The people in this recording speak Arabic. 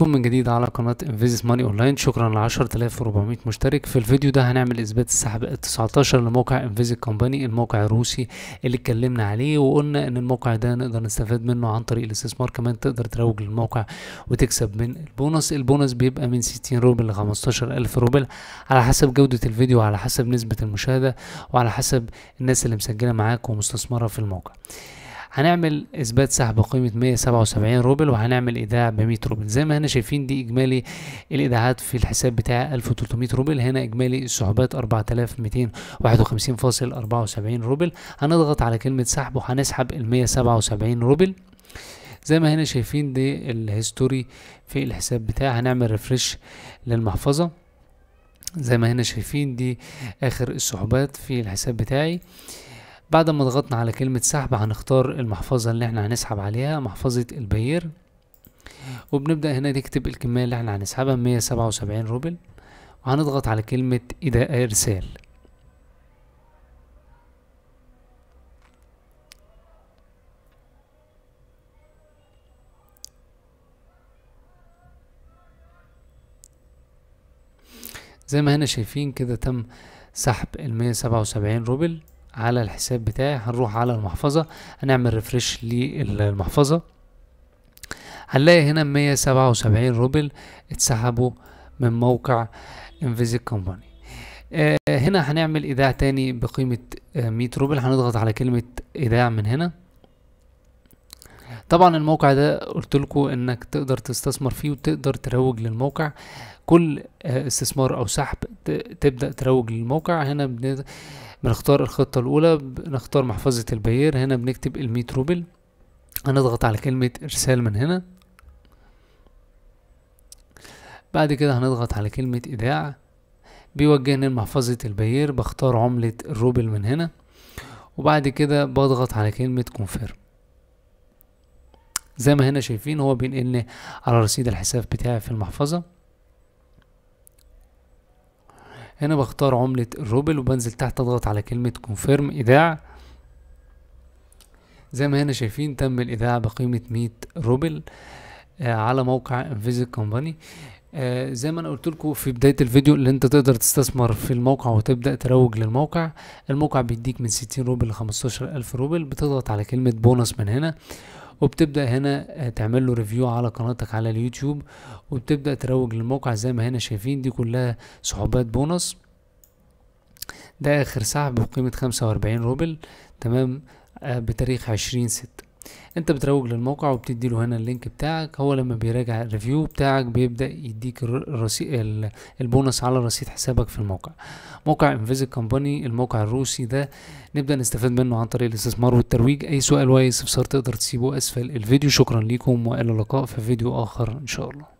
بكم من جديد على قناة انفيزيس ماني اونلاين شكرا ل 10400 مشترك في الفيديو ده هنعمل اثبات السحب ال 19 لموقع انفيزيس كومباني الموقع الروسي اللي اتكلمنا عليه وقلنا ان الموقع ده نقدر نستفاد منه عن طريق الاستثمار كمان تقدر تروج للموقع وتكسب من البونص البونص بيبقى من 60 روبل ل 15000 روبل على حسب جودة الفيديو وعلى حسب نسبة المشاهدة وعلى حسب الناس اللي مسجلة معاك ومستثمرة في الموقع هنعمل اثبات سحب بقيمه 177 روبل وهنعمل ايداع ب 100 روبل زي ما هنا شايفين دي اجمالي الايداعات في الحساب بتاعي 1300 روبل هنا اجمالي السحبات 4251.74 روبل هنضغط على كلمه سحب وهنسحب ال 177 روبل زي ما هنا شايفين دي الهيستوري في الحساب بتاعي هنعمل ريفرش للمحفظه زي ما هنا شايفين دي اخر السحوبات في الحساب بتاعي بعد ما ضغطنا على كلمة سحب هنختار المحفظة اللي احنا هنسحب عليها محفظة البير وبنبدأ هنا نكتب الكمية اللي احنا هنسحبها مية سبعة وسبعين روبل وهنضغط على كلمة إداء إرسال زي ما هنا شايفين كده تم سحب المية سبعة وسبعين روبل على الحساب بتاعي هنروح على المحفظة هنعمل ريفرش للمحفظة هنلاقي هنا مية سبعة وسبعين روبل اتسحبوا من موقع انفيزيك آه، كومباني هنا هنعمل ايداع تاني بقيمة آه، مية روبل هنضغط على كلمة ايداع من هنا طبعا الموقع ده قلت لكم انك تقدر تستثمر فيه وتقدر تروج للموقع كل آه، استثمار او سحب تبدا تروج للموقع هنا بنختار الخطة الأولى بنختار محفظة البيير هنا بنكتب المية روبل هنضغط على كلمة إرسال من هنا بعد كده هنضغط على كلمة إيداع بيوجهني لمحفظة البيير بختار عملة الروبل من هنا وبعد كده بضغط على كلمة كونفيرم زي ما هنا شايفين هو بينقلني على رصيد الحساب بتاعي في المحفظة هنا بختار عملة الروبل وبنزل تحت اضغط على كلمة كونفيرم ايداع زي ما هنا شايفين تم الايداع بقيمة 100 روبل آه، على موقع انفيزيك كومباني آه زي ما انا قلت لكم في بدايه الفيديو اللي انت تقدر تستثمر في الموقع وتبدا تروج للموقع الموقع بيديك من 60 روبل ل 15000 روبل بتضغط على كلمه بونص من هنا وبتبدا هنا آه، تعمل له ريفيو على قناتك على اليوتيوب وبتبدا تروج للموقع زي ما هنا شايفين دي كلها سحوبات بونص ده اخر سحب بقيمه 45 روبل تمام آه، بتاريخ 20 6 انت بتروج للموقع وبتدي له هنا اللينك بتاعك هو لما بيراجع الريفيو بتاعك بيبدا يديك الرسي... البونص على رصيد حسابك في الموقع موقع انفيزيك كومباني الموقع الروسي ده نبدا نستفاد منه عن طريق الاستثمار والترويج اي سؤال واي استفسار تقدر تسيبه اسفل الفيديو شكرا ليكم والى اللقاء في فيديو اخر ان شاء الله